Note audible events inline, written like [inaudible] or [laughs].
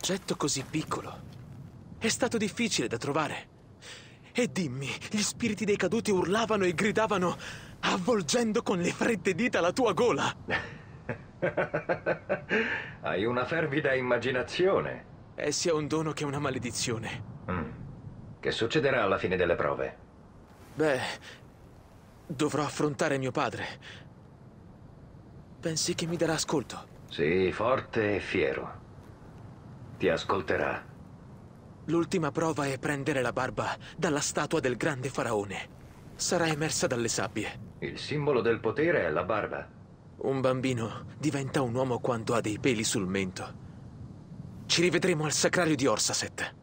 oggetto così piccolo. È stato difficile da trovare. E dimmi, gli spiriti dei caduti urlavano e gridavano, avvolgendo con le fredde dita la tua gola. [laughs] Hai una fervida immaginazione. È sia un dono che una maledizione. Mm. Che succederà alla fine delle prove? Beh, dovrò affrontare mio padre. Pensi che mi darà ascolto? Sì, forte e fiero. Ti ascolterà. L'ultima prova è prendere la barba dalla statua del grande faraone. Sarà emersa dalle sabbie. Il simbolo del potere è la barba. Un bambino diventa un uomo quando ha dei peli sul mento. Ci rivedremo al sacrario di Orsaset.